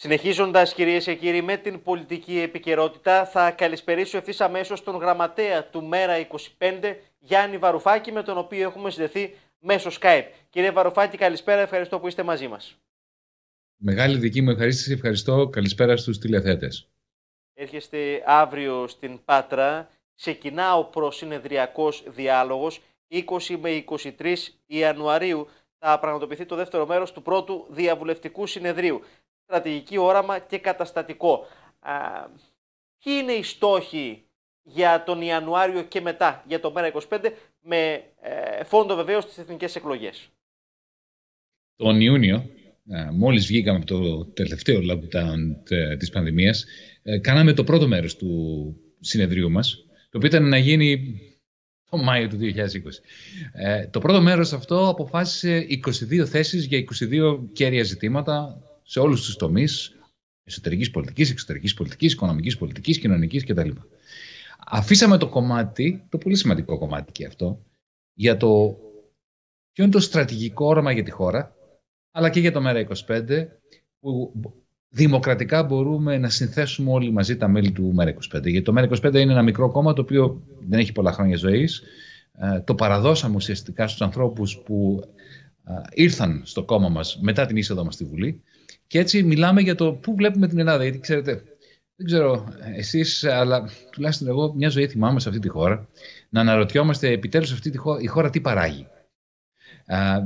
Συνεχίζοντας, κυρίες και κύριοι, με την πολιτική επικαιρότητα, θα καλησπερίσω ευθύς αμέσως τον γραμματέα του Μέρα 25, Γιάννη Βαρουφάκη, με τον οποίο έχουμε συνδεθεί μέσω Skype. Κύριε Βαρουφάκη, καλησπέρα. Ευχαριστώ που είστε μαζί μας. Μεγάλη δική μου ευχαρίστηση. Ευχαριστώ. Καλησπέρα στους τηλεθέτε. Έρχεστε αύριο στην Πάτρα. Ξεκινά ο προσυνεδριακός διάλογος 20 με 23 Ιανουαρίου θα πραγματοποιηθεί το δεύτερο μέρος του πρώτου διαβουλευτικού συνεδρίου στρατηγική όραμα και καταστατικό. Α, ποιοι είναι οι στόχοι για τον Ιανουάριο και μετά, για το ΜΕΡΑ25, με ε, φόντο βεβαίως στις εθνικές εκλογές. Τον Ιούνιο, ε, μόλις βγήκαμε από το τελευταίο lockdown ε, της πανδημίας, ε, κάναμε το πρώτο μέρος του συνεδρίου μας, το οποίο ήταν να γίνει το Μάιο του 2020. το πρώτο μέρος αυτό αποφάσισε 22 θέσεις για 22 κέρια ζητήματα σε όλους τους τομείς εσωτερικής πολιτικής, εξωτερικής πολιτικής, οικονομικής πολιτικής, κοινωνικής κτλ. Αφήσαμε το κομμάτι, το πολύ σημαντικό κομμάτι και αυτό, για το ποιο είναι το στρατηγικό όραμα για τη χώρα, αλλά και για το ΜΕΡΑ25, που δημοκρατικά μπορούμε να συνθέσουμε όλοι μαζί τα μέλη του ΜΕΡΑ25. Γιατί το ΜΕΡΑ25 είναι ένα μικρό κόμμα το οποίο δεν έχει πολλά χρόνια ζωής. Ε, το παραδώσαμε ουσιαστικά στους ανθρώπους που ε, ήρθαν στο κόμμα μας μετά την είσοδο μας στη Βουλή και έτσι μιλάμε για το πού βλέπουμε την Ελλάδα. Γιατί ξέρετε, δεν ξέρω εσείς, αλλά τουλάχιστον εγώ μια ζωή θυμάμαι σε αυτή τη χώρα να αναρωτιόμαστε επιτέλους αυτή τη χώρα, η χώρα τι παράγει. Α,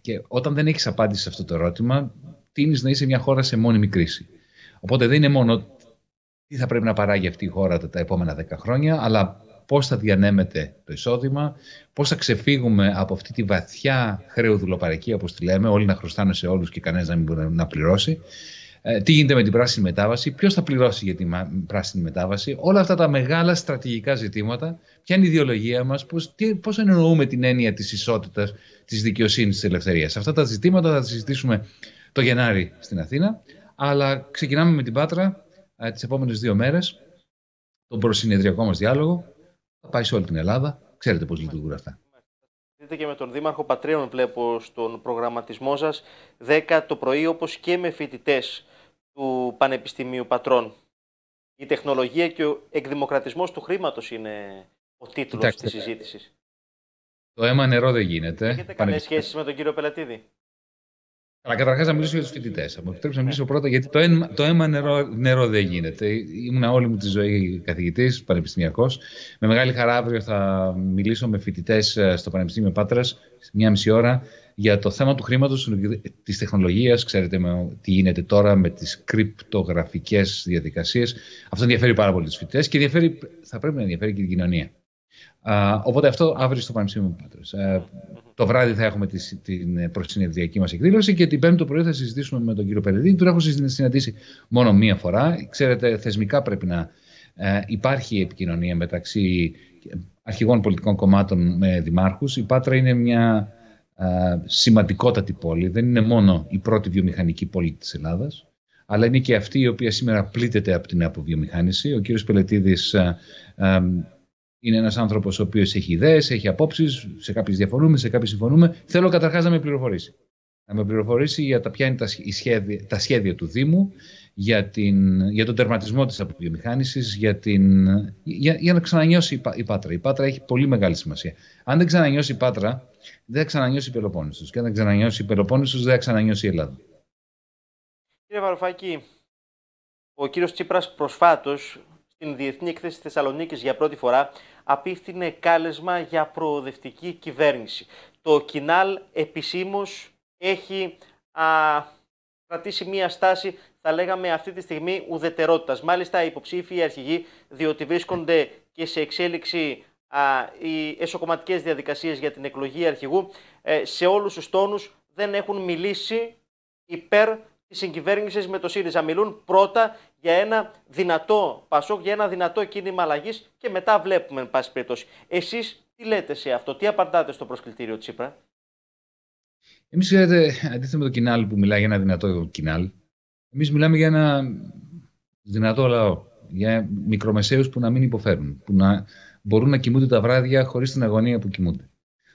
και όταν δεν έχεις απάντηση σε αυτό το ερώτημα, τίνει να είσαι μια χώρα σε μόνιμη κρίση. Οπότε δεν είναι μόνο τι θα πρέπει να παράγει αυτή η χώρα τα επόμενα 10 χρόνια, αλλά πώς θα διανέμεται το εισόδημα, πώς θα ξεφύγουμε από αυτή τη βαθιά χρεοδουλοπαρική, όπως τη λέμε, όλοι να χρωστάνε σε όλους και κανένας να μην μπορεί να πληρώσει, ε, τι γίνεται με την πράσινη μετάβαση, ποιος θα πληρώσει για την πράσινη μετάβαση, όλα αυτά τα μεγάλα στρατηγικά ζητήματα, ποια είναι η ιδεολογία μας, πώς, εννοούμε την έννοια της ισότητας, της δικαιοσύνης, της ελευθερίας. Αυτά τα ζητήματα θα τα συζητήσουμε το Γενάρη στην Αθήνα, αλλά ξεκινάμε με την Πάτρα ε, τις επόμενες δύο μέρες, τον προσυνεδριακό μας διάλογο, πάει σε όλη την Ελλάδα. Ξέρετε πώς λειτουργούν αυτά. Δείτε και με τον Δήμαρχο Πατρίων, βλέπω στον προγραμματισμό σας 10 το πρωί, όπως και με φοιτητές του Πανεπιστημίου Πατρών. Η τεχνολογία και ο εκδημοκρατισμός του χρήματος είναι ο τίτλος της συζήτησης. Το αίμα νερό δεν γίνεται. Έχετε κανένα σχέση με τον κύριο Πελατίδη. Αλλά καταρχάς να μιλήσω για τους φοιτητές. Από μου να μιλήσω πρώτα, γιατί το αίμα, το αίμα νερό, νερό δεν γίνεται. Ήμουν όλη μου τη ζωή καθηγητής, πανεπιστημιακός. Με μεγάλη χαρά αύριο θα μιλήσω με φοιτητές ε, στο Πανεπιστήμιο Πάτρας, μία μισή ώρα, για το θέμα του χρήματος, της τεχνολογίας. Ξέρετε με, τι γίνεται τώρα με τις κρυπτογραφικές διαδικασίες. Αυτό ενδιαφέρει πάρα πολύ τους φοιτητές και θα πρέπει να ενδιαφέρει και την κοινωνία οπότε αυτό αύριο στο Πανεπιστήμιο Πάτρες. Ε, το βράδυ θα έχουμε τη, την ε, προσυνεδριακή μας εκδήλωση και την πέμπτη το πρωί θα συζητήσουμε με τον κύριο Περεδίνη. Του έχω συναντήσει μόνο μία φορά. Ξέρετε, θεσμικά πρέπει να ε, υπάρχει επικοινωνία μεταξύ αρχηγών πολιτικών κομμάτων με και αυτή Η Πάτρα είναι μια σημαντικότατη πόλη. Δεν είναι μόνο η πρώτη βιομηχανική πόλη της ελλαδα αλλά είναι και αυτή η οποία σήμερα πλήττεται από την αποβιομηχάνηση. Ο κύριος Πελετίδης είναι ένας άνθρωπος ο οποίος έχει ιδέες, έχει απόψεις, σε κάποιε διαφωνούμε, σε κάποιε συμφωνούμε. Θέλω καταρχάς να με πληροφορήσει. Να με πληροφορήσει για τα ποια είναι τα σχέδια, τα σχέδια του Δήμου, για, την, για τον τερματισμό της αποβιομηχάνησης, για, για, για να ξανανιώσει η, Πάτρα. Η Πάτρα έχει πολύ μεγάλη σημασία. Αν δεν ξανανιώσει η Πάτρα, δεν θα ξανανιώσει η Πελοπόννησος. Και αν δεν ξανανιώσει η Πελοπόννησος, δεν θα ξανανιώσει η Ελλάδα. Κύριε Βαρουφάκη, ο κύριος Τσίπρας προσφάτως. Στην Διεθνή Εκθέση Θεσσαλονίκης για πρώτη φορά απίφθινε κάλεσμα για προοδευτική κυβέρνηση. Το Κινάλ επισήμως έχει α, κρατήσει μία στάση, θα λέγαμε αυτή τη στιγμή, ουδετερότητας. Μάλιστα, οι υποψήφοι αρχηγοί, διότι βρίσκονται και σε εξέλιξη α, οι εσωκομματικές διαδικασίες για την εκλογή αρχηγού, ε, σε όλους τους τόνους δεν έχουν μιλήσει υπέρ τη συγκυβέρνηση με το ΣΥΡΙΖΑ. Μιλούν πρώτα για ένα δυνατό Πασόκ, για ένα δυνατό κίνημα αλλαγής και μετά βλέπουμε, εν πάση περιπτώσει. Εσείς τι λέτε σε αυτό, τι απαντάτε στο προσκλητήριο Τσίπρα. Εμείς, ξέρετε, αντίθετα με το κοινάλ που μιλάει για ένα δυνατό κοινάλ, εμείς μιλάμε για ένα δυνατό λαό. Για μικρομεσαίους που να μην υποφέρουν, που να μπορούν να κοιμούνται τα βράδια χωρίς την αγωνία που κοιμούνται.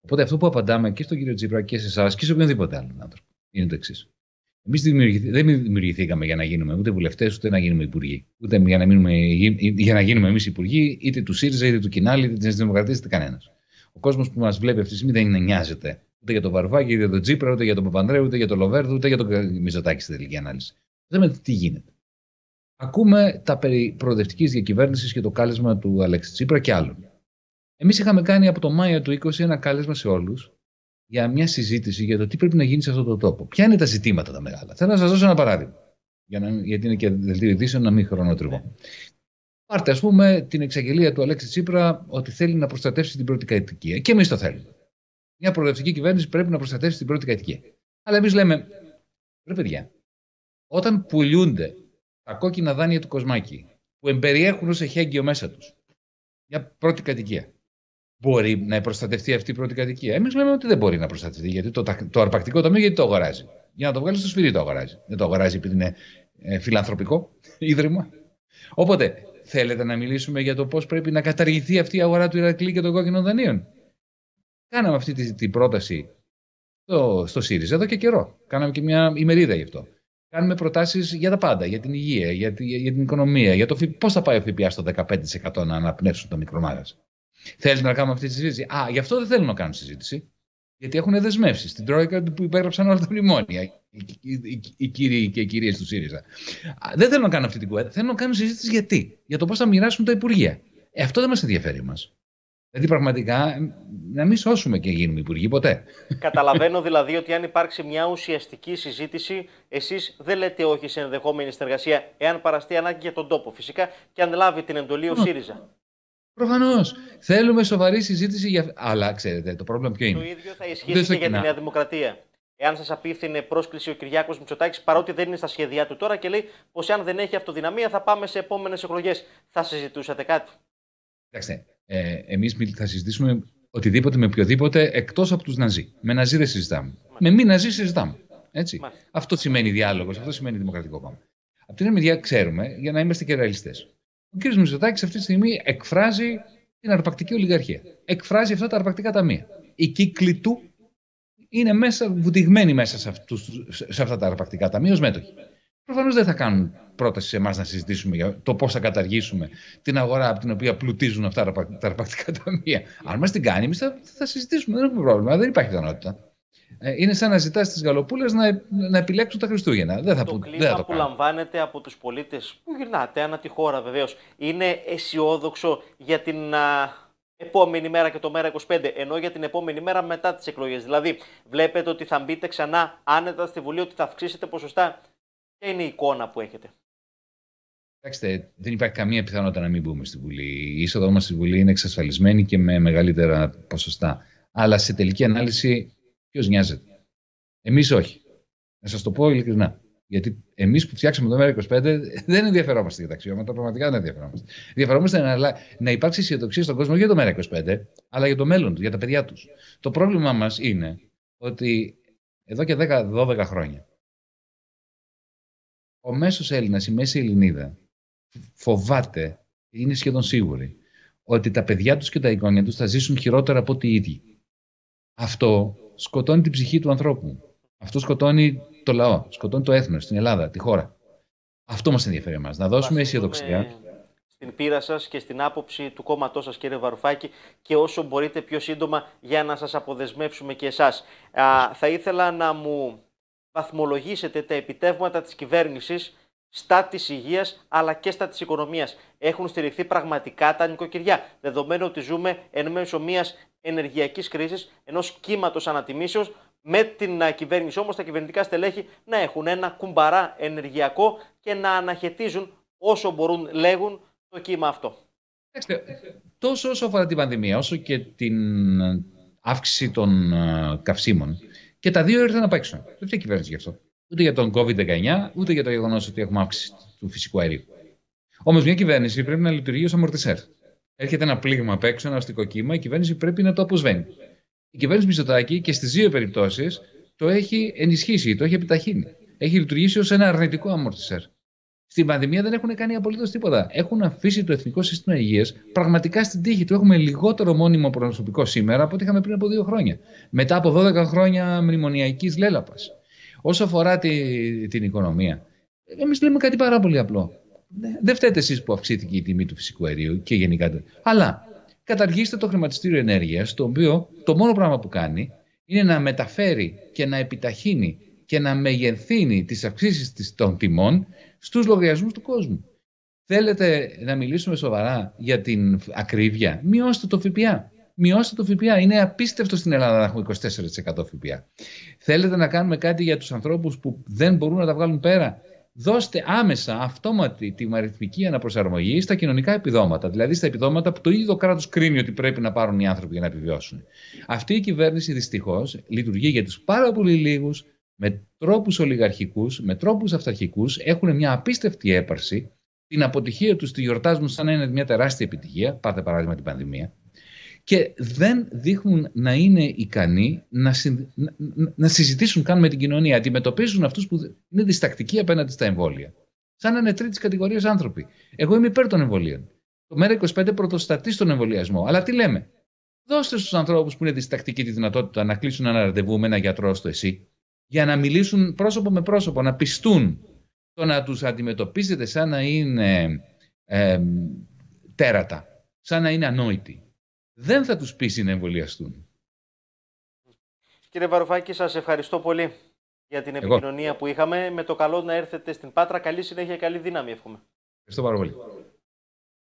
Οπότε αυτό που απαντάμε και στον κύριο Τσίπρα και σε εσάς και σε οποιονδήποτε άλλον άνθρωπο είναι το εξής. Εμείς δεν δημιουργηθήκαμε για να γίνουμε ούτε βουλευτές, ούτε να γίνουμε υπουργοί. Ούτε για να, μείνουμε, για να γίνουμε εμείς υπουργοί, είτε του ΣΥΡΙΖΑ, είτε του Κινάλη, είτε της Νέας Δημοκρατίας, είτε κανένας. Ο κόσμος που μας βλέπει αυτή τη στιγμή δεν νοιάζεται ούτε για τον Βαρουφάκη, ούτε για τον Τζίπρα, ούτε για τον Παπανδρέου, ούτε για τον Λοβέρδου, ούτε για τον Μιζωτάκη στην τελική ανάλυση. με τι γίνεται. Ακούμε τα περί προοδευτικής διακυβέρνησης και το κάλεσμα του Αλέξη Τσίπρα και άλλων. Εμείς είχαμε κάνει από το Μάιο του 20 ένα κάλεσμα σε όλους για μια συζήτηση για το τι πρέπει να γίνει σε αυτό το τόπο. Ποια είναι τα ζητήματα τα μεγάλα. Θέλω να σας δώσω ένα παράδειγμα. Για να, γιατί είναι και δελτίο ειδήσεων να μην χρονοτριβώ. Πάρτε, ας πούμε, την εξαγγελία του Αλέξη Τσίπρα ότι θέλει να προστατεύσει την πρώτη κατοικία. Και εμείς το θέλουμε. Μια προοδευτική κυβέρνηση πρέπει να προστατεύσει την πρώτη κατοικία. Αλλά εμείς λέμε, ρε παιδιά, όταν πουλούνται τα κόκκινα δάνεια του Κοσμάκη, που εμπεριέχουν ως εχέγγυο μέσα τους, μια πρώτη κατοικία, μπορεί να προστατευτεί αυτή η πρώτη κατοικία. Εμείς λέμε ότι δεν μπορεί να προστατευτεί, γιατί το, το αρπακτικό ταμείο γιατί το αγοράζει. Για να το βγάλει στο σφυρί το αγοράζει. Δεν το αγοράζει επειδή είναι ε, φιλανθρωπικό ίδρυμα. Οπότε, θέλετε να μιλήσουμε για το πώς πρέπει να καταργηθεί αυτή η αγορά του Ηρακλή και των κόκκινων δανείων. Κάναμε αυτή την τη πρόταση στο, στο ΣΥΡΙΖΑ εδώ και καιρό. Κάναμε και μια ημερίδα γι' αυτό. Κάνουμε προτάσεις για τα πάντα, για την υγεία, για, την οικονομία, για το πώς θα πάει ο ΦΠΑ στο 15% να αναπνεύσουν το μικρομάδα. Θέλεις να κάνουμε αυτή τη συζήτηση. Α, γι' αυτό δεν θέλουν να κάνουν συζήτηση. Γιατί έχουν δεσμεύσεις στην Τρόικα που υπέγραψαν όλα τα μνημόνια. Οι, κύριοι και οι κυρίες του ΣΥΡΙΖΑ. Δεν θέλουν να κάνουν αυτή την κουβέντα. Θέλουν να κάνουν συζήτηση γιατί. Για το πώς θα μοιράσουν τα υπουργεία. Ε, αυτό δεν μας ενδιαφέρει μα. Δηλαδή πραγματικά να μην σώσουμε και γίνουμε υπουργοί ποτέ. Καταλαβαίνω δηλαδή ότι αν υπάρξει μια ουσιαστική συζήτηση, εσείς δεν λέτε όχι σε ενδεχόμενη συνεργασία, εάν παραστεί ανάγκη για τον τόπο φυσικά και αν λάβει την εντολή ο ΣΥΡΙΖΑ. Προφανώς. Θέλουμε σοβαρή συζήτηση για. Αλλά ξέρετε, το πρόβλημα ποιο είναι. Το ίδιο θα ισχύσει και για τη Νέα Δημοκρατία. Εάν σας απίθυνε πρόσκληση ο Κυριάκος Μητσοτάκης, παρότι δεν είναι στα σχέδιά του τώρα και λέει πως αν δεν έχει αυτοδυναμία θα πάμε σε επόμενες εκλογές. Θα συζητούσατε κάτι. Κοιτάξτε, ναι. ε, εμείς θα συζητήσουμε οτιδήποτε με οποιοδήποτε εκτός από τους Ναζί. Με Ναζί δεν συζητάμε. Μάλιστα. Με μη Ναζί συζητάμε. Έτσι. Αυτό σημαίνει διάλογος, αυτό σημαίνει δημοκρατικό κόμμα. Από την άλλη ξέρουμε, για να είμαστε και ρεαλιστές, ο κ. Μητσοτάκης αυτή τη στιγμή εκφράζει την αρπακτική ολιγαρχία. Εκφράζει αυτά τα αρπακτικά ταμεία. Οι κύκλοι του είναι μέσα, βουτυγμένοι μέσα σε, σε αυτά τα αρπακτικά ταμεία ως μέτοχοι. Προφανώς δεν θα κάνουν πρόταση σε εμάς να συζητήσουμε για το πώς θα καταργήσουμε την αγορά από την οποία πλουτίζουν αυτά τα αρπακτικά ταμεία. Αν μας την κάνει, εμείς θα, θα συζητήσουμε. Δεν έχουμε πρόβλημα. Δεν υπάρχει πιθανότητα. Ε, είναι σαν να ζητάς τις γαλοπούλες να, να επιλέξουν τα Χριστούγεννα. Δεν θα το κλίμα δεν θα το που κάνουν. λαμβάνεται από τους πολίτες που γυρνάτε ανά τη χώρα βεβαίως είναι αισιόδοξο για την α, επόμενη μέρα και το μέρα 25, ενώ για την επόμενη μέρα μετά τις εκλογές. Δηλαδή, βλέπετε ότι θα μπείτε ξανά άνετα στη Βουλή, ότι θα αυξήσετε ποσοστά. Ποια είναι η εικόνα που έχετε. Κοιτάξτε, δεν υπάρχει καμία πιθανότητα να μην μπούμε στη Βουλή. Η είσοδο μας στη Βουλή είναι εξασφαλισμένη και με μεγαλύτερα ποσοστά. Αλλά σε τελική ανάλυση Ποιος νοιάζεται. Εμείς όχι. Να σας το πω ειλικρινά. Γιατί εμείς που φτιάξαμε το ΜΕΡΑ25 δεν ενδιαφερόμαστε για τα αξιώματα, πραγματικά δεν ενδιαφερόμαστε. Διαφερόμαστε να, να υπάρξει αισιοδοξία στον κόσμο για το ΜΕΡΑ25, αλλά για το μέλλον τους, για τα παιδιά τους. Το πρόβλημά μας είναι ότι εδώ και 10-12 χρόνια ο μέσος Έλληνας, η μέση Ελληνίδα φοβάται, είναι σχεδόν σίγουρη, ότι τα παιδιά τους και τα εγγόνια τους θα ζήσουν χειρότερα από ό,τι οι ίδιοι. Αυτό σκοτώνει την ψυχή του ανθρώπου. Αυτό σκοτώνει το λαό, σκοτώνει το έθνος, την Ελλάδα, τη χώρα. Αυτό μας ενδιαφέρει εμάς. Να δώσουμε αισιοδοξία. Στην πείρα σας και στην άποψη του κόμματός σας, κύριε Βαρουφάκη, και όσο μπορείτε πιο σύντομα για να σας αποδεσμεύσουμε και εσάς. Θα ήθελα να μου βαθμολογήσετε τα επιτεύγματα της κυβέρνησης στα της υγείας αλλά και στα της οικονομίας. Έχουν στηριχθεί πραγματικά τα νοικοκυριά. Δεδομένου ότι ζούμε εν μέσω μιας ενεργειακής κρίσης, ενός κύματος ανατιμήσεως, με την κυβέρνηση όμως τα κυβερνητικά στελέχη να έχουν ένα κουμπαρά ενεργειακό και να αναχαιτίζουν όσο μπορούν, λέγουν, το κύμα αυτό. Τόσο όσο αφορά την πανδημία, όσο και την αύξηση των καυσίμων, και τα δύο ήρθαν απ' έξω. Δεν φταίει κυβέρνηση γι' αυτό. Ούτε για τον COVID-19, ούτε για το γεγονός ότι έχουμε αύξηση του φυσικού αερίου. Όμως μια κυβέρνηση πρέπει να λειτουργεί ως αμορτισέρ. Έρχεται ένα πλήγμα απ' έξω, ένα αστικό κύμα, η κυβέρνηση πρέπει να το αποσβαίνει. Η κυβέρνηση Μισοτάκη και στις δύο περιπτώσεις το έχει ενισχύσει, το έχει επιταχύνει. Έχει λειτουργήσει ως ένα αρνητικό αμόρτισερ. Στην πανδημία δεν έχουν κάνει απολύτως τίποτα. Έχουν αφήσει το Εθνικό Σύστημα Υγείας πραγματικά στην τύχη του. Έχουμε λιγότερο μόνιμο προσωπικό σήμερα από ό,τι είχαμε πριν από δύο χρόνια. Μετά από 12 χρόνια μνημονιακής λέλαπας. Όσο αφορά την οικονομία, εμείς λέμε κάτι πάρα πολύ απλό. Ναι, δεν φταίτε εσείς που αυξήθηκε η τιμή του φυσικού αερίου και γενικά. Αλλά καταργήστε το χρηματιστήριο ενέργειας, το οποίο το μόνο πράγμα που κάνει είναι να μεταφέρει και να επιταχύνει και να μεγενθύνει τις αυξήσεις των τιμών στους λογαριασμούς του κόσμου. Θέλετε να μιλήσουμε σοβαρά για την ακρίβεια. Μειώστε το ΦΠΑ. Μειώστε το ΦΠΑ. Είναι απίστευτο στην Ελλάδα να έχουμε 24% ΦΠΑ. Θέλετε να κάνουμε κάτι για τους ανθρώπους που δεν μπορούν να τα βγάλουν πέρα δώστε άμεσα αυτόματη τη αριθμική αναπροσαρμογή στα κοινωνικά επιδόματα. Δηλαδή στα επιδόματα που το ίδιο το κράτος κρίνει ότι πρέπει να πάρουν οι άνθρωποι για να επιβιώσουν. Αυτή η κυβέρνηση δυστυχώς λειτουργεί για τους πάρα πολύ λίγους, με τρόπους ολιγαρχικούς, με τρόπους αυταρχικούς, έχουν μια απίστευτη έπαρση. Την αποτυχία τους τη γιορτάζουν σαν να είναι μια τεράστια επιτυχία. Πάτε παράδειγμα την πανδημία και δεν δείχνουν να είναι ικανοί να, να, συζητήσουν καν με την κοινωνία. Αντιμετωπίζουν αυτούς που είναι διστακτικοί απέναντι στα εμβόλια. Σαν να είναι τρίτης κατηγορίας άνθρωποι. Εγώ είμαι υπέρ των εμβολίων. Το ΜΕΡΑ25 πρωτοστατεί στον εμβολιασμό. Αλλά τι λέμε, δώστε στους ανθρώπους που είναι διστακτικοί τη δυνατότητα να κλείσουν ένα ραντεβού με ένα γιατρό στο εσύ, για να μιλήσουν πρόσωπο με πρόσωπο, να πιστούν. Το να τους αντιμετωπίζετε σαν να είναι ε, τέρατα, σαν να είναι ανόητοι δεν θα τους πείσει να εμβολιαστούν. Κύριε Βαρουφάκη, σας ευχαριστώ πολύ για την επικοινωνία που είχαμε. Με το καλό να έρθετε στην Πάτρα. Καλή συνέχεια και καλή δύναμη εύχομαι. Ευχαριστώ πάρα πολύ.